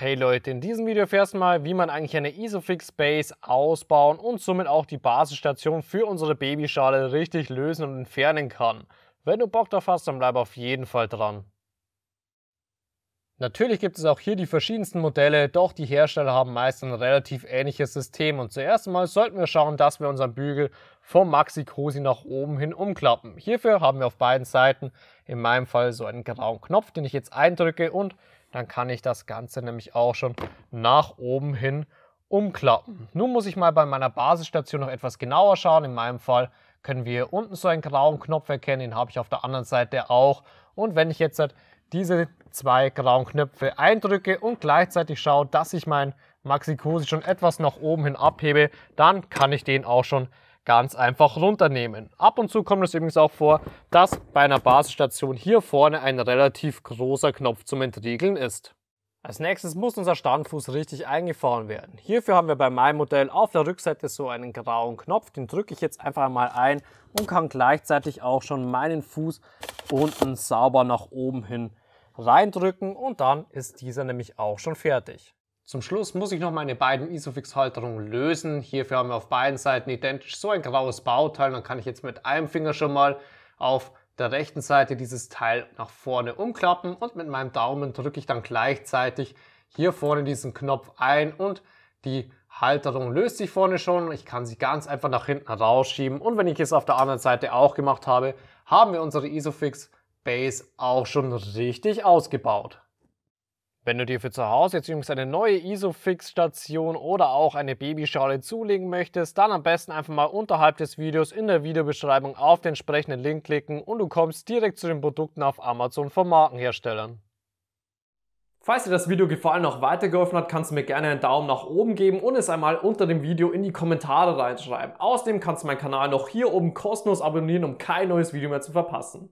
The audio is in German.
Hey Leute, in diesem Video erfährst du mal, wie man eigentlich eine Isofix Base ausbauen und somit auch die Basisstation für unsere Babyschale richtig lösen und entfernen kann. Wenn du Bock drauf hast, dann bleib auf jeden Fall dran. Natürlich gibt es auch hier die verschiedensten Modelle, doch die Hersteller haben meist ein relativ ähnliches System und zuerst einmal sollten wir schauen, dass wir unseren Bügel vom Maxi Cosi nach oben hin umklappen. Hierfür haben wir auf beiden Seiten in meinem Fall so einen grauen Knopf, den ich jetzt eindrücke und dann kann ich das Ganze nämlich auch schon nach oben hin umklappen. Nun muss ich mal bei meiner Basisstation noch etwas genauer schauen. In meinem Fall können wir unten so einen grauen Knopf erkennen, den habe ich auf der anderen Seite auch. Und wenn ich jetzt diese zwei grauen Knöpfe eindrücke und gleichzeitig schaue, dass ich meinen Maxi Cosi schon etwas nach oben hin abhebe, dann kann ich den auch schon ganz einfach runternehmen. Ab und zu kommt es übrigens auch vor, dass bei einer Basisstation hier vorne ein relativ großer Knopf zum Entriegeln ist. Als nächstes muss unser Standfuß richtig eingefahren werden. Hierfür haben wir bei meinem Modell auf der Rückseite so einen grauen Knopf, den drücke ich jetzt einfach mal ein und kann gleichzeitig auch schon meinen Fuß unten sauber nach oben hin reindrücken und dann ist dieser nämlich auch schon fertig. Zum Schluss muss ich noch meine beiden Isofix-Halterungen lösen. Hierfür haben wir auf beiden Seiten identisch so ein graues Bauteil. Dann kann ich jetzt mit einem Finger schon mal auf der rechten Seite dieses Teil nach vorne umklappen und mit meinem Daumen drücke ich dann gleichzeitig hier vorne diesen Knopf ein und die Halterung löst sich vorne schon. Ich kann sie ganz einfach nach hinten rausschieben. Und wenn ich es auf der anderen Seite auch gemacht habe, haben wir unsere Isofix Base auch schon richtig ausgebaut. Wenn du dir für zu Hause jetzt übrigens eine neue Isofix-Station oder auch eine Babyschale zulegen möchtest, dann am besten einfach mal unterhalb des Videos in der Videobeschreibung auf den entsprechenden Link klicken und du kommst direkt zu den Produkten auf Amazon von Markenherstellern. Falls dir das Video gefallen und auch weitergeholfen hat, kannst du mir gerne einen Daumen nach oben geben und es einmal unter dem Video in die Kommentare reinschreiben. Außerdem kannst du meinen Kanal noch hier oben kostenlos abonnieren, um kein neues Video mehr zu verpassen.